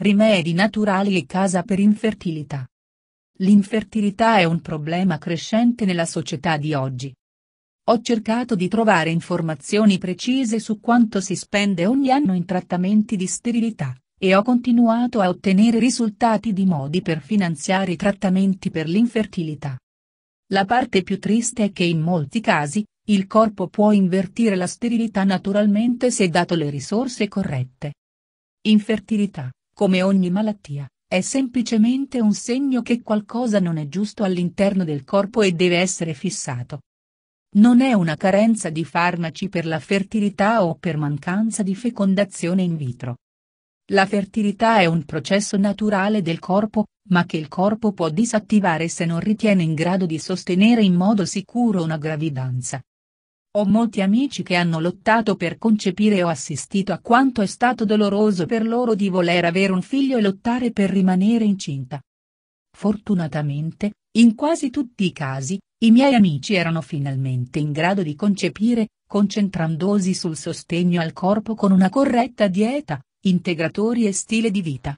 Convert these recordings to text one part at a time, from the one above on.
Rimedi naturali e casa per infertilità. L'infertilità è un problema crescente nella società di oggi. Ho cercato di trovare informazioni precise su quanto si spende ogni anno in trattamenti di sterilità, e ho continuato a ottenere risultati di modi per finanziare i trattamenti per l'infertilità. La parte più triste è che in molti casi, il corpo può invertire la sterilità naturalmente se dato le risorse corrette. Infertilità come ogni malattia, è semplicemente un segno che qualcosa non è giusto all'interno del corpo e deve essere fissato. Non è una carenza di farmaci per la fertilità o per mancanza di fecondazione in vitro. La fertilità è un processo naturale del corpo, ma che il corpo può disattivare se non ritiene in grado di sostenere in modo sicuro una gravidanza. Ho molti amici che hanno lottato per concepire e ho assistito a quanto è stato doloroso per loro di voler avere un figlio e lottare per rimanere incinta. Fortunatamente, in quasi tutti i casi, i miei amici erano finalmente in grado di concepire, concentrandosi sul sostegno al corpo con una corretta dieta, integratori e stile di vita.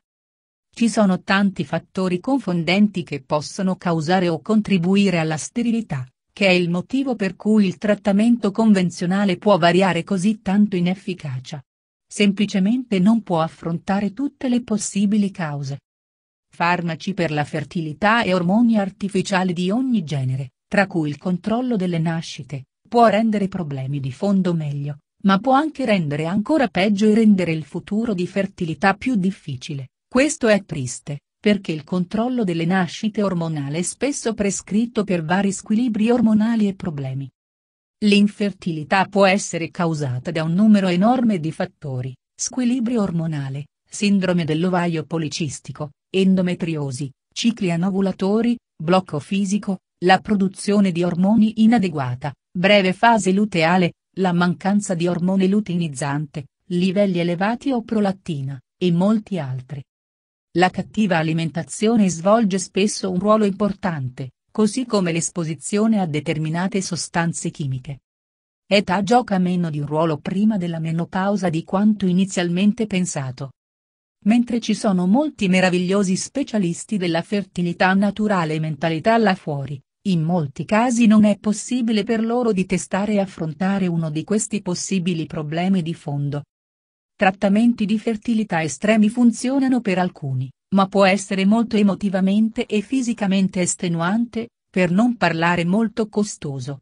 Ci sono tanti fattori confondenti che possono causare o contribuire alla sterilità, che è il motivo per cui il trattamento convenzionale può variare così tanto in efficacia. Semplicemente non può affrontare tutte le possibili cause. Farmaci per la fertilità e ormoni artificiali di ogni genere, tra cui il controllo delle nascite, può rendere problemi di fondo meglio, ma può anche rendere ancora peggio e rendere il futuro di fertilità più difficile. Questo è triste, perché il controllo delle nascite ormonali è spesso prescritto per vari squilibri ormonali e problemi. L'infertilità può essere causata da un numero enorme di fattori, squilibrio ormonale, sindrome dell'ovaio policistico, endometriosi, cicli anovulatori, blocco fisico, la produzione di ormoni inadeguata, breve fase luteale, la mancanza di ormone luteinizzante, livelli elevati o prolattina, e molti altri. La cattiva alimentazione svolge spesso un ruolo importante, così come l'esposizione a determinate sostanze chimiche. Età gioca meno di un ruolo prima della menopausa di quanto inizialmente pensato. Mentre ci sono molti meravigliosi specialisti della fertilità naturale e mentalità là fuori, in molti casi non è possibile per loro di testare e affrontare uno di questi possibili problemi di fondo, Trattamenti di fertilità estremi funzionano per alcuni, ma può essere molto emotivamente e fisicamente estenuante, per non parlare molto costoso.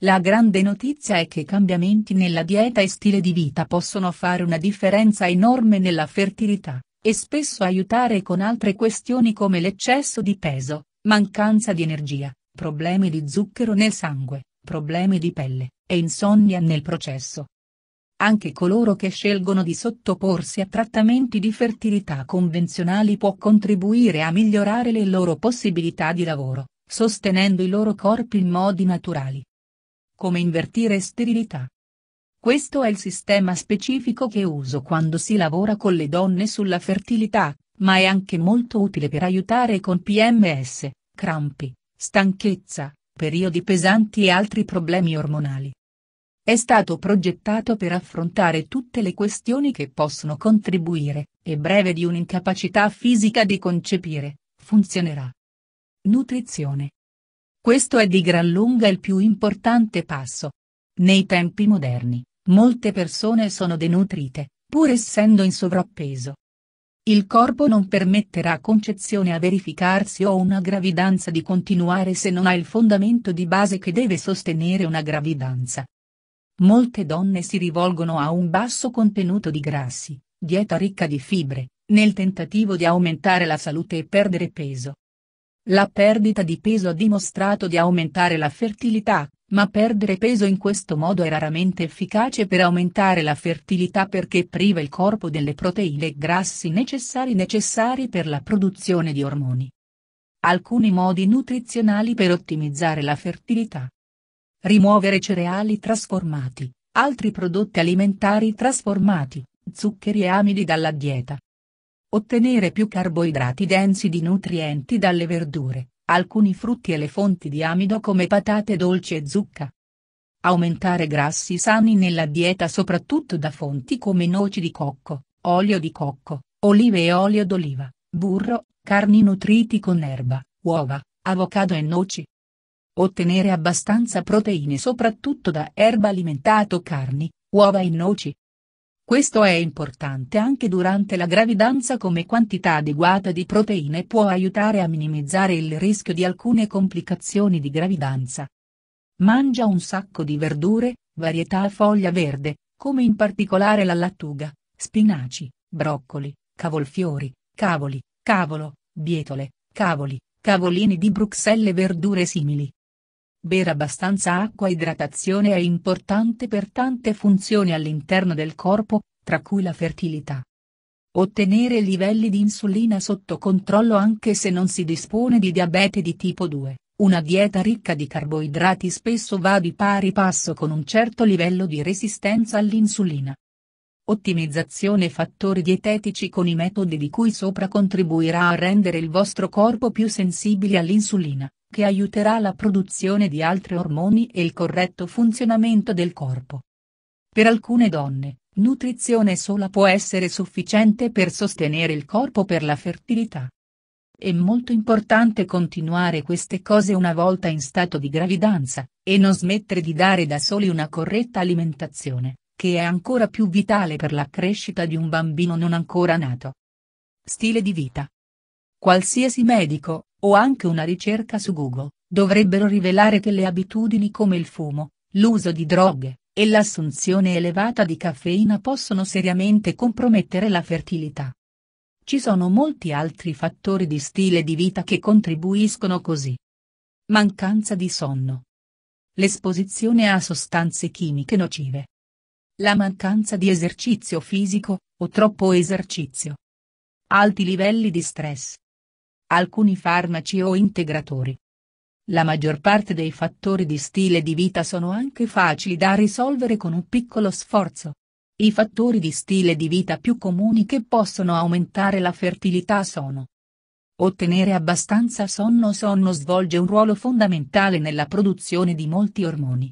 La grande notizia è che cambiamenti nella dieta e stile di vita possono fare una differenza enorme nella fertilità, e spesso aiutare con altre questioni come l'eccesso di peso, mancanza di energia, problemi di zucchero nel sangue, problemi di pelle, e insonnia nel processo. Anche coloro che scelgono di sottoporsi a trattamenti di fertilità convenzionali può contribuire a migliorare le loro possibilità di lavoro, sostenendo i loro corpi in modi naturali. Come invertire sterilità? Questo è il sistema specifico che uso quando si lavora con le donne sulla fertilità, ma è anche molto utile per aiutare con PMS, crampi, stanchezza, periodi pesanti e altri problemi ormonali. È stato progettato per affrontare tutte le questioni che possono contribuire, e breve di un'incapacità fisica di concepire, funzionerà. Nutrizione. Questo è di gran lunga il più importante passo. Nei tempi moderni, molte persone sono denutrite, pur essendo in sovrappeso. Il corpo non permetterà concezione a verificarsi o una gravidanza di continuare se non ha il fondamento di base che deve sostenere una gravidanza, Molte donne si rivolgono a un basso contenuto di grassi, dieta ricca di fibre, nel tentativo di aumentare la salute e perdere peso. La perdita di peso ha dimostrato di aumentare la fertilità, ma perdere peso in questo modo è raramente efficace per aumentare la fertilità perché priva il corpo delle proteine e grassi necessari necessari per la produzione di ormoni. Alcuni modi nutrizionali per ottimizzare la fertilità rimuovere cereali trasformati, altri prodotti alimentari trasformati, zuccheri e amidi dalla dieta. Ottenere più carboidrati densi di nutrienti dalle verdure, alcuni frutti e le fonti di amido come patate dolci e zucca. Aumentare grassi sani nella dieta soprattutto da fonti come noci di cocco, olio di cocco, olive e olio d'oliva, burro, carni nutriti con erba, uova, avocado e noci. Ottenere abbastanza proteine soprattutto da erba alimentato carni, uova e noci. Questo è importante anche durante la gravidanza come quantità adeguata di proteine può aiutare a minimizzare il rischio di alcune complicazioni di gravidanza. Mangia un sacco di verdure, varietà a foglia verde, come in particolare la lattuga, spinaci, broccoli, cavolfiori, cavoli, cavolo, bietole, cavoli, cavolini di Bruxelles e verdure simili. Bere abbastanza acqua Idratazione è importante per tante funzioni all'interno del corpo, tra cui la fertilità. Ottenere livelli di insulina sotto controllo anche se non si dispone di diabete di tipo 2. Una dieta ricca di carboidrati spesso va di pari passo con un certo livello di resistenza all'insulina. Ottimizzazione fattori dietetici con i metodi di cui sopra contribuirà a rendere il vostro corpo più sensibile all'insulina che aiuterà la produzione di altri ormoni e il corretto funzionamento del corpo. Per alcune donne, nutrizione sola può essere sufficiente per sostenere il corpo per la fertilità. È molto importante continuare queste cose una volta in stato di gravidanza, e non smettere di dare da soli una corretta alimentazione, che è ancora più vitale per la crescita di un bambino non ancora nato. Stile di vita. Qualsiasi medico, o anche una ricerca su Google, dovrebbero rivelare che le abitudini come il fumo, l'uso di droghe, e l'assunzione elevata di caffeina possono seriamente compromettere la fertilità. Ci sono molti altri fattori di stile di vita che contribuiscono così. Mancanza di sonno. L'esposizione a sostanze chimiche nocive. La mancanza di esercizio fisico, o troppo esercizio. Alti livelli di stress alcuni farmaci o integratori. La maggior parte dei fattori di stile di vita sono anche facili da risolvere con un piccolo sforzo. I fattori di stile di vita più comuni che possono aumentare la fertilità sono Ottenere abbastanza sonno Sonno svolge un ruolo fondamentale nella produzione di molti ormoni.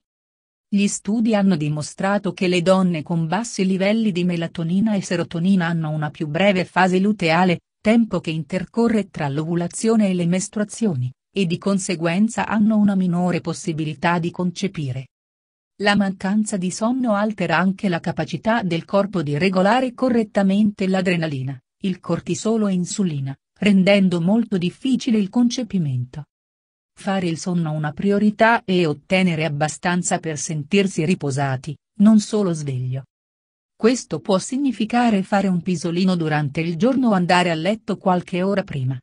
Gli studi hanno dimostrato che le donne con bassi livelli di melatonina e serotonina hanno una più breve fase luteale, tempo che intercorre tra l'ovulazione e le mestruazioni, e di conseguenza hanno una minore possibilità di concepire. La mancanza di sonno altera anche la capacità del corpo di regolare correttamente l'adrenalina, il cortisolo e insulina, rendendo molto difficile il concepimento. Fare il sonno una priorità e ottenere abbastanza per sentirsi riposati, non solo sveglio, questo può significare fare un pisolino durante il giorno o andare a letto qualche ora prima.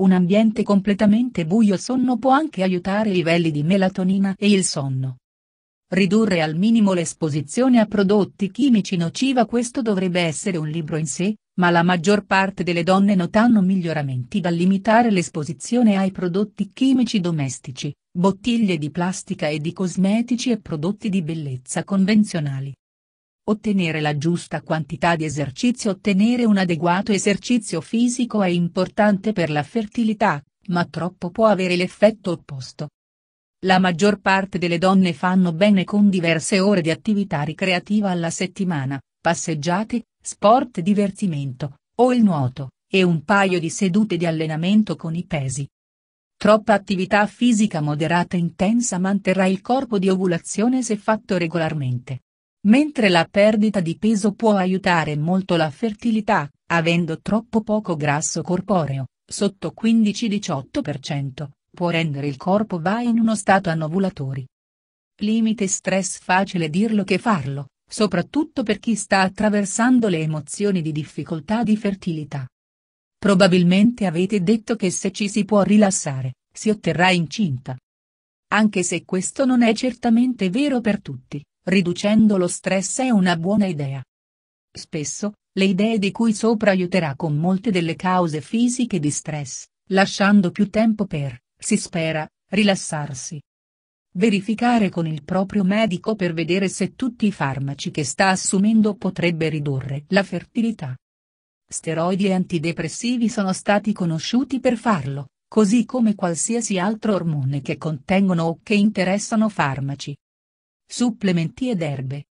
Un ambiente completamente buio sonno può anche aiutare i livelli di melatonina e il sonno. Ridurre al minimo l'esposizione a prodotti chimici nociva questo dovrebbe essere un libro in sé, ma la maggior parte delle donne notano miglioramenti dal limitare l'esposizione ai prodotti chimici domestici, bottiglie di plastica e di cosmetici e prodotti di bellezza convenzionali. Ottenere la giusta quantità di esercizio Ottenere un adeguato esercizio fisico è importante per la fertilità, ma troppo può avere l'effetto opposto. La maggior parte delle donne fanno bene con diverse ore di attività ricreativa alla settimana, passeggiate, sport divertimento, o il nuoto, e un paio di sedute di allenamento con i pesi. Troppa attività fisica moderata e intensa manterrà il corpo di ovulazione se fatto regolarmente. Mentre la perdita di peso può aiutare molto la fertilità, avendo troppo poco grasso corporeo, sotto 15-18%, può rendere il corpo va in uno stato a novulatori. Limite stress facile dirlo che farlo, soprattutto per chi sta attraversando le emozioni di difficoltà di fertilità. Probabilmente avete detto che se ci si può rilassare, si otterrà incinta. Anche se questo non è certamente vero per tutti, riducendo lo stress è una buona idea. Spesso, le idee di cui sopra aiuterà con molte delle cause fisiche di stress, lasciando più tempo per, si spera, rilassarsi. Verificare con il proprio medico per vedere se tutti i farmaci che sta assumendo potrebbe ridurre la fertilità. Steroidi e antidepressivi sono stati conosciuti per farlo, così come qualsiasi altro ormone che contengono o che interessano farmaci. Supplementi ed erbe.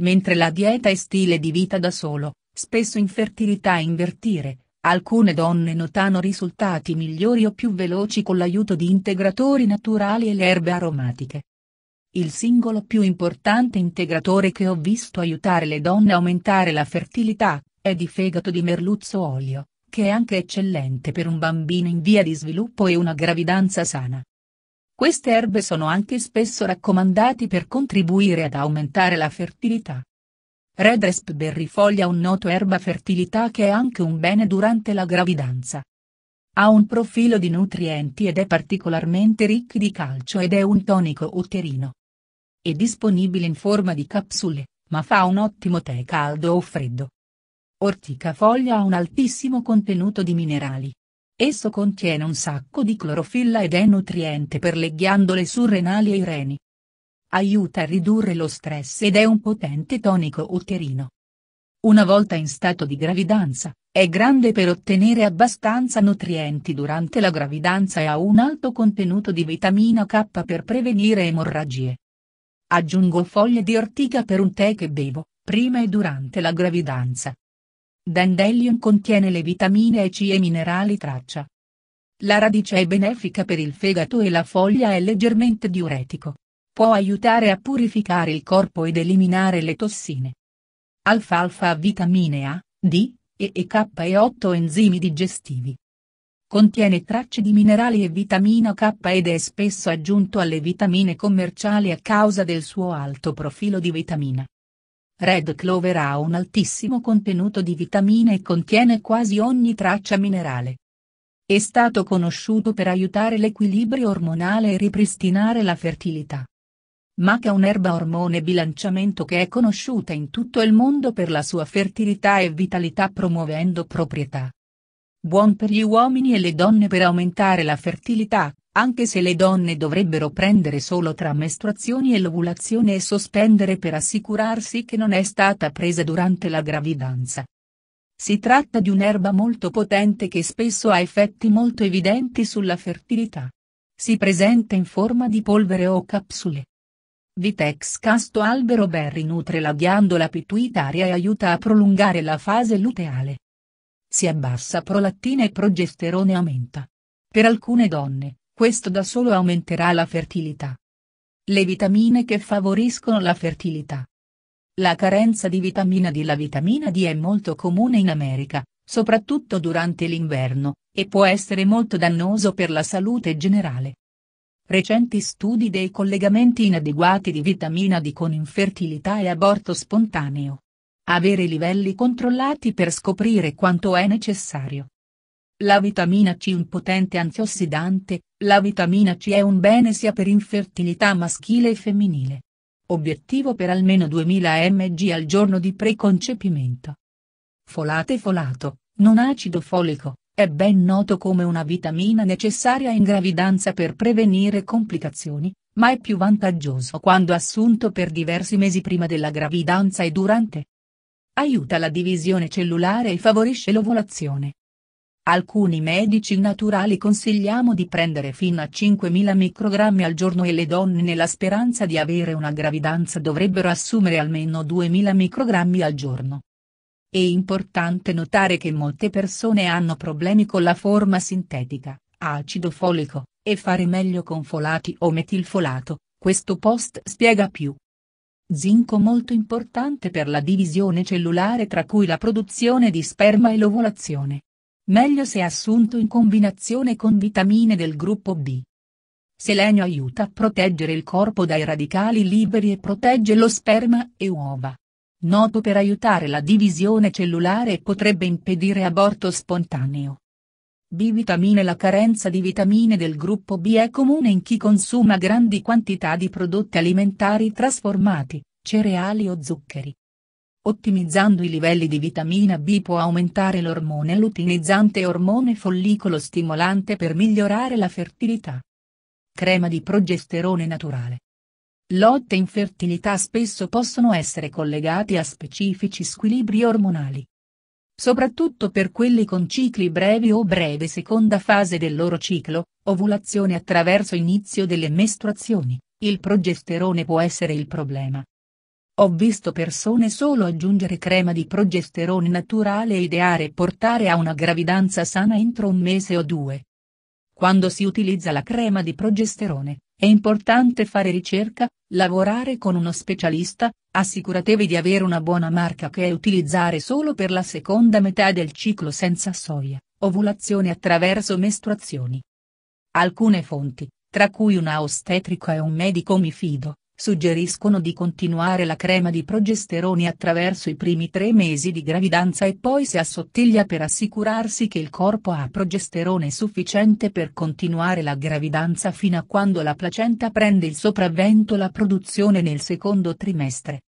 Mentre la dieta è stile di vita da solo, spesso infertilità e invertire, alcune donne notano risultati migliori o più veloci con l'aiuto di integratori naturali e le erbe aromatiche. Il singolo più importante integratore che ho visto aiutare le donne a aumentare la fertilità, è di fegato di merluzzo olio, che è anche eccellente per un bambino in via di sviluppo e una gravidanza sana. Queste erbe sono anche spesso raccomandati per contribuire ad aumentare la fertilità. Red raspberry foglia un noto erba fertilità che è anche un bene durante la gravidanza. Ha un profilo di nutrienti ed è particolarmente ricco di calcio ed è un tonico uterino. È disponibile in forma di capsule, ma fa un ottimo tè caldo o freddo. Ortica foglia ha un altissimo contenuto di minerali, Esso contiene un sacco di clorofilla ed è nutriente per le ghiandole surrenali e i reni. Aiuta a ridurre lo stress ed è un potente tonico uterino. Una volta in stato di gravidanza, è grande per ottenere abbastanza nutrienti durante la gravidanza e ha un alto contenuto di vitamina K per prevenire emorragie. Aggiungo foglie di ortica per un tè che bevo, prima e durante la gravidanza. Dandelion contiene le vitamine C e minerali traccia. La radice è benefica per il fegato e la foglia è leggermente diuretico. Può aiutare a purificare il corpo ed eliminare le tossine. Alfalfa ha vitamine A, D, E e K e 8 enzimi digestivi. Contiene tracce di minerali e vitamina K ed è spesso aggiunto alle vitamine commerciali a causa del suo alto profilo di vitamina. Red Clover ha un altissimo contenuto di vitamine e contiene quasi ogni traccia minerale. È stato conosciuto per aiutare l'equilibrio ormonale e ripristinare la fertilità. Maca è un'erba ormone bilanciamento che è conosciuta in tutto il mondo per la sua fertilità e vitalità promuovendo proprietà. Buon per gli uomini e le donne per aumentare la fertilità, anche se le donne dovrebbero prendere solo tra mestruazioni e l'ovulazione e sospendere per assicurarsi che non è stata presa durante la gravidanza. Si tratta di un'erba molto potente che spesso ha effetti molto evidenti sulla fertilità. Si presenta in forma di polvere o capsule. Vitex casto albero berry nutre la ghiandola pituitaria e aiuta a prolungare la fase luteale. Si abbassa prolattina e progesterone aumenta. Per alcune donne, questo da solo aumenterà la fertilità. Le vitamine che favoriscono la fertilità. La carenza di vitamina D. La vitamina D è molto comune in America, soprattutto durante l'inverno, e può essere molto dannoso per la salute generale. Recenti studi dei collegamenti inadeguati di vitamina D con infertilità e aborto spontaneo. Avere livelli controllati per scoprire quanto è necessario. La vitamina C è un potente antiossidante, la vitamina C è un bene sia per infertilità maschile e femminile. Obiettivo per almeno 2000 mg al giorno di preconcepimento. Folate folato, non acido folico, è ben noto come una vitamina necessaria in gravidanza per prevenire complicazioni, ma è più vantaggioso quando assunto per diversi mesi prima della gravidanza e durante. Aiuta la divisione cellulare e favorisce l'ovulazione. Alcuni medici naturali consigliamo di prendere fino a 5.000 microgrammi al giorno e le donne nella speranza di avere una gravidanza dovrebbero assumere almeno 2.000 microgrammi al giorno. È importante notare che molte persone hanno problemi con la forma sintetica, acido folico, e fare meglio con folati o metilfolato, questo post spiega più. Zinco molto importante per la divisione cellulare tra cui la produzione di sperma e l'ovulazione meglio se assunto in combinazione con vitamine del gruppo B. Selenio aiuta a proteggere il corpo dai radicali liberi e protegge lo sperma e uova. Noto per aiutare la divisione cellulare e potrebbe impedire aborto spontaneo. B-vitamine La carenza di vitamine del gruppo B è comune in chi consuma grandi quantità di prodotti alimentari trasformati, cereali o zuccheri. Ottimizzando i livelli di vitamina B può aumentare l'ormone lutinizzante e ormone follicolo stimolante per migliorare la fertilità. Crema di progesterone naturale. Lotte infertilità spesso possono essere collegati a specifici squilibri ormonali. Soprattutto per quelli con cicli brevi o breve seconda fase del loro ciclo, ovulazione attraverso inizio delle mestruazioni, il progesterone può essere il problema ho visto persone solo aggiungere crema di progesterone naturale e ideare portare a una gravidanza sana entro un mese o due. Quando si utilizza la crema di progesterone, è importante fare ricerca, lavorare con uno specialista, assicuratevi di avere una buona marca che è utilizzare solo per la seconda metà del ciclo senza soia, ovulazione attraverso mestruazioni. Alcune fonti, tra cui una ostetrica e un medico mi fido, suggeriscono di continuare la crema di progesterone attraverso i primi tre mesi di gravidanza e poi si assottiglia per assicurarsi che il corpo ha progesterone sufficiente per continuare la gravidanza fino a quando la placenta prende il sopravvento la produzione nel secondo trimestre.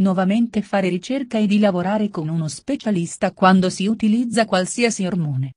Nuovamente fare ricerca e di lavorare con uno specialista quando si utilizza qualsiasi ormone.